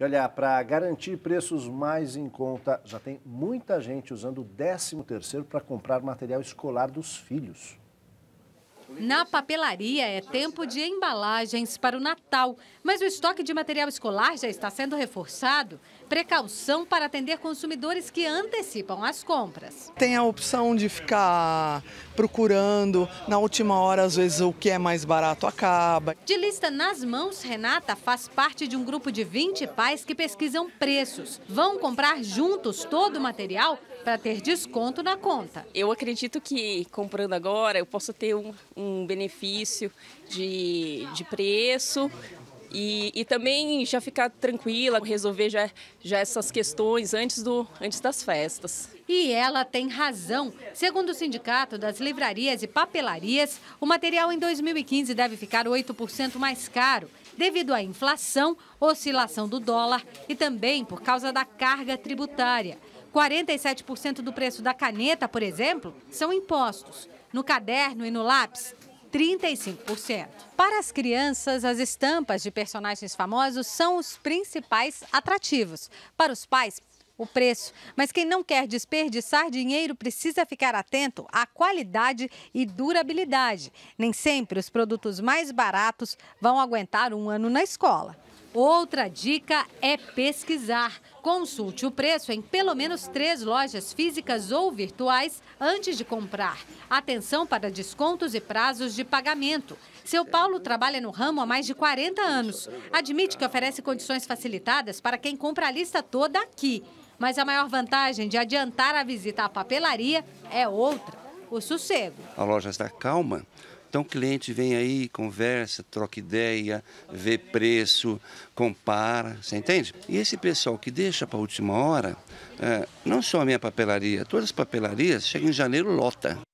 E olha, para garantir preços mais em conta, já tem muita gente usando o 13 para comprar material escolar dos filhos. Na papelaria é tempo de embalagens para o Natal, mas o estoque de material escolar já está sendo reforçado. Precaução para atender consumidores que antecipam as compras. Tem a opção de ficar procurando, na última hora, às vezes, o que é mais barato acaba. De lista nas mãos, Renata faz parte de um grupo de 20 pais que pesquisam preços. Vão comprar juntos todo o material para ter desconto na conta. Eu acredito que comprando agora eu posso ter um, um benefício de, de preço e, e, também já ficar tranquila, resolver já, já essas questões antes, do, antes das festas. E ela tem razão. Segundo o Sindicato das Livrarias e Papelarias, o material em 2015 deve ficar 8% mais caro, devido à inflação, oscilação do dólar e também por causa da carga tributária. 47% do preço da caneta, por exemplo, são impostos. No caderno e no lápis, 35%. Para as crianças, as estampas de personagens famosos são os principais atrativos. Para os pais, o preço. Mas quem não quer desperdiçar dinheiro precisa ficar atento à qualidade e durabilidade. Nem sempre os produtos mais baratos vão aguentar um ano na escola. Outra dica é pesquisar. Consulte o preço em pelo menos três lojas físicas ou virtuais antes de comprar. Atenção para descontos e prazos de pagamento. Seu Paulo trabalha no ramo há mais de 40 anos. Admite que oferece condições facilitadas para quem compra a lista toda aqui. Mas a maior vantagem de adiantar a visita à papelaria é outra: o sossego. A loja está calma então o cliente vem aí, conversa, troca ideia, vê preço, compara, você entende? E esse pessoal que deixa para a última hora, é, não só a minha papelaria, todas as papelarias chegam em janeiro lota.